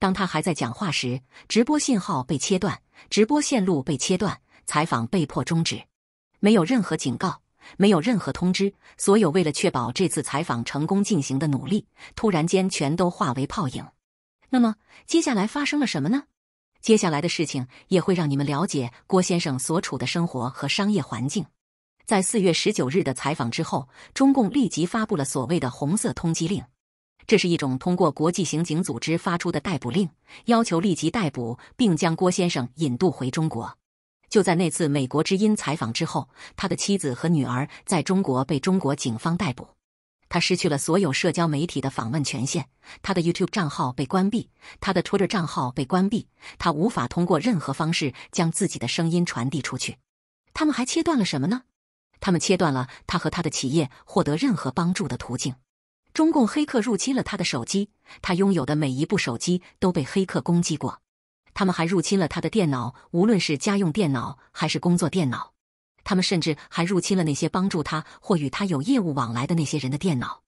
当他还在讲话时，直播信号被切断，直播线路被切断，采访被迫终止。没有任何警告，没有任何通知，所有为了确保这次采访成功进行的努力，突然间全都化为泡影。那么接下来发生了什么呢？接下来的事情也会让你们了解郭先生所处的生活和商业环境。在四月十九日的采访之后，中共立即发布了所谓的红色通缉令。这是一种通过国际刑警组织发出的逮捕令，要求立即逮捕并将郭先生引渡回中国。就在那次美国之音采访之后，他的妻子和女儿在中国被中国警方逮捕，他失去了所有社交媒体的访问权限，他的 YouTube 账号被关闭，他的 Twitter 账号被关闭，他无法通过任何方式将自己的声音传递出去。他们还切断了什么呢？他们切断了他和他的企业获得任何帮助的途径。中共黑客入侵了他的手机，他拥有的每一部手机都被黑客攻击过。他们还入侵了他的电脑，无论是家用电脑还是工作电脑。他们甚至还入侵了那些帮助他或与他有业务往来的那些人的电脑。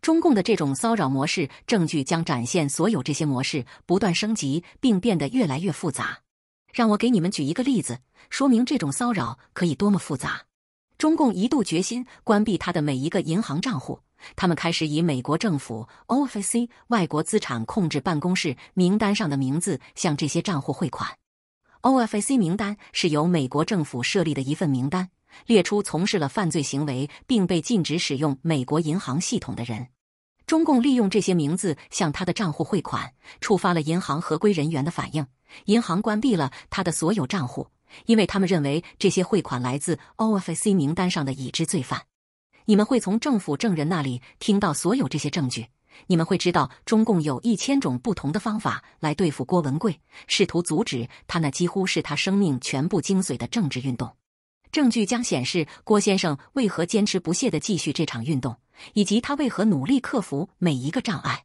中共的这种骚扰模式，证据将展现所有这些模式不断升级并变得越来越复杂。让我给你们举一个例子，说明这种骚扰可以多么复杂。中共一度决心关闭他的每一个银行账户。他们开始以美国政府 OFC 外国资产控制办公室名单上的名字向这些账户汇款。OFC 名单是由美国政府设立的一份名单，列出从事了犯罪行为并被禁止使用美国银行系统的人。中共利用这些名字向他的账户汇款，触发了银行合规人员的反应，银行关闭了他的所有账户，因为他们认为这些汇款来自 OFC 名单上的已知罪犯。你们会从政府证人那里听到所有这些证据。你们会知道中共有一千种不同的方法来对付郭文贵，试图阻止他那几乎是他生命全部精髓的政治运动。证据将显示郭先生为何坚持不懈的继续这场运动，以及他为何努力克服每一个障碍。